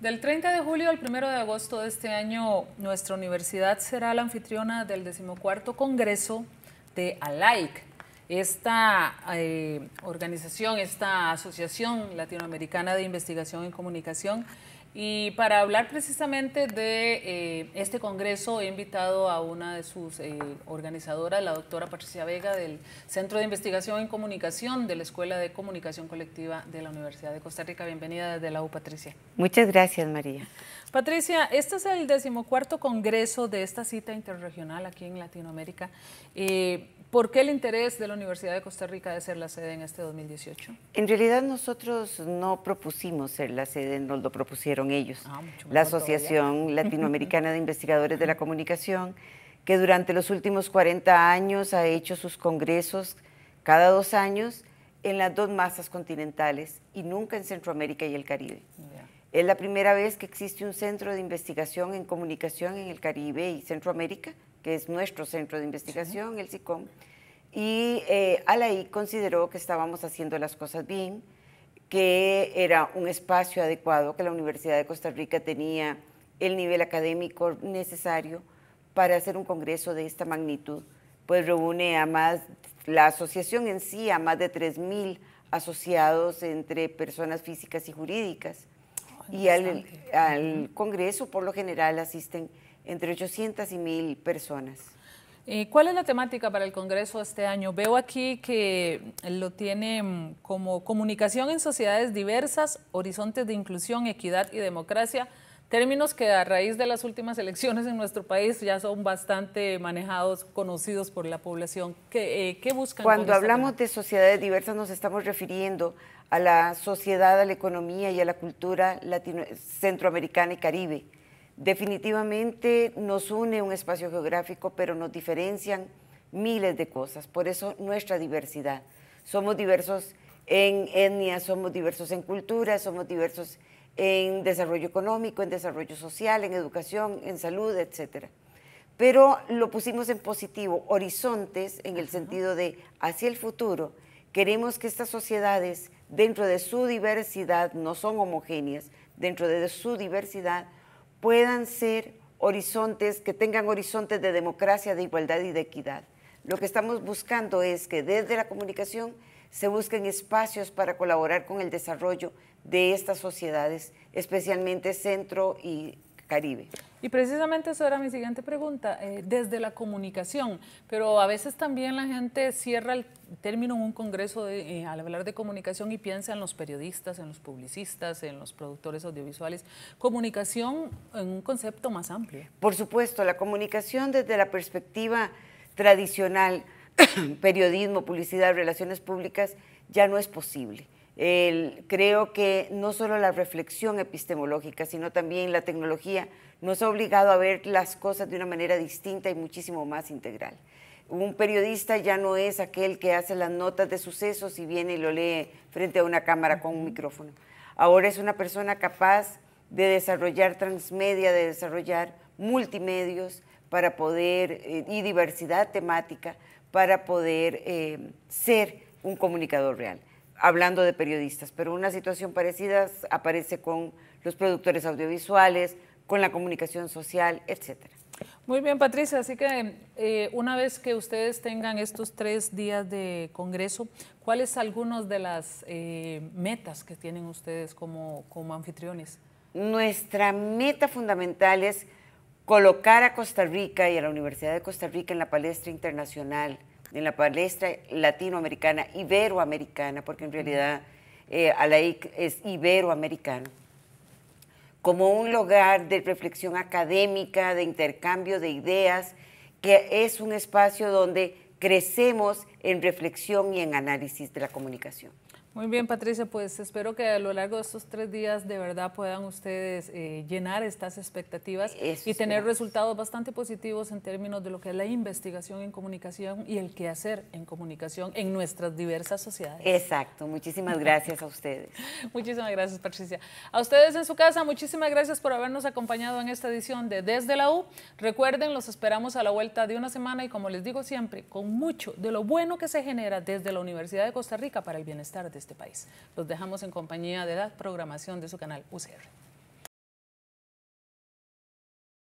Del 30 de julio al 1 de agosto de este año, nuestra universidad será la anfitriona del decimocuarto Congreso de ALAIC, esta eh, organización, esta Asociación Latinoamericana de Investigación y Comunicación, y para hablar precisamente de eh, este congreso, he invitado a una de sus eh, organizadoras, la doctora Patricia Vega, del Centro de Investigación en Comunicación de la Escuela de Comunicación Colectiva de la Universidad de Costa Rica. Bienvenida desde la U, Patricia. Muchas gracias, María. Patricia, este es el decimocuarto congreso de esta cita interregional aquí en Latinoamérica. Eh, ¿Por qué el interés de la Universidad de Costa Rica de ser la sede en este 2018? En realidad nosotros no propusimos ser la sede, nos lo propusieron ellos. Ah, la Asociación Latinoamericana de Investigadores de la Comunicación, que durante los últimos 40 años ha hecho sus congresos cada dos años en las dos masas continentales y nunca en Centroamérica y el Caribe. Es la primera vez que existe un centro de investigación en comunicación en el Caribe y Centroamérica que es nuestro centro de investigación, el SICOM, y eh, Alaí consideró que estábamos haciendo las cosas bien, que era un espacio adecuado, que la Universidad de Costa Rica tenía el nivel académico necesario para hacer un congreso de esta magnitud, pues reúne a más, la asociación en sí, a más de 3.000 asociados entre personas físicas y jurídicas. Oh, y al congreso, por lo general, asisten entre 800 y 1000 personas. Eh, ¿Cuál es la temática para el Congreso este año? Veo aquí que lo tiene mm, como comunicación en sociedades diversas, horizontes de inclusión, equidad y democracia, términos que a raíz de las últimas elecciones en nuestro país ya son bastante manejados, conocidos por la población. ¿Qué, eh, buscan? Cuando este hablamos de sociedades diversas nos estamos refiriendo a la sociedad, a la economía y a la cultura latino centroamericana y caribe Definitivamente nos une un espacio geográfico, pero nos diferencian miles de cosas. Por eso nuestra diversidad. Somos diversos en etnia, somos diversos en cultura, somos diversos en desarrollo económico, en desarrollo social, en educación, en salud, etc. Pero lo pusimos en positivo, horizontes en el sentido de hacia el futuro. Queremos que estas sociedades, dentro de su diversidad, no son homogéneas, dentro de su diversidad, puedan ser horizontes, que tengan horizontes de democracia, de igualdad y de equidad. Lo que estamos buscando es que desde la comunicación se busquen espacios para colaborar con el desarrollo de estas sociedades, especialmente centro y Caribe. Y precisamente eso era mi siguiente pregunta, eh, desde la comunicación, pero a veces también la gente cierra el término en un congreso eh, al hablar de comunicación y piensa en los periodistas, en los publicistas, en los productores audiovisuales. Comunicación en un concepto más amplio. Por supuesto, la comunicación desde la perspectiva tradicional, periodismo, publicidad, relaciones públicas, ya no es posible creo que no solo la reflexión epistemológica, sino también la tecnología nos ha obligado a ver las cosas de una manera distinta y muchísimo más integral. Un periodista ya no es aquel que hace las notas de sucesos y viene y lo lee frente a una cámara con un micrófono. Ahora es una persona capaz de desarrollar transmedia, de desarrollar multimedios para poder, eh, y diversidad temática para poder eh, ser un comunicador real hablando de periodistas, pero una situación parecida aparece con los productores audiovisuales, con la comunicación social, etcétera. Muy bien, Patricia. Así que eh, una vez que ustedes tengan estos tres días de Congreso, ¿cuáles algunas de las eh, metas que tienen ustedes como, como anfitriones? Nuestra meta fundamental es colocar a Costa Rica y a la Universidad de Costa Rica en la palestra internacional en la palestra latinoamericana, iberoamericana, porque en realidad eh, es iberoamericano, como un lugar de reflexión académica, de intercambio de ideas, que es un espacio donde crecemos en reflexión y en análisis de la comunicación. Muy bien, Patricia, pues espero que a lo largo de estos tres días de verdad puedan ustedes eh, llenar estas expectativas y tener resultados bastante positivos en términos de lo que es la investigación en comunicación y el hacer en comunicación en nuestras diversas sociedades. Exacto, muchísimas gracias a ustedes. muchísimas gracias, Patricia. A ustedes en su casa, muchísimas gracias por habernos acompañado en esta edición de Desde la U. Recuerden, los esperamos a la vuelta de una semana y como les digo siempre, con mucho de lo bueno que se genera desde la Universidad de Costa Rica para el bienestar de este país. Los dejamos en compañía de la programación de su canal UCR.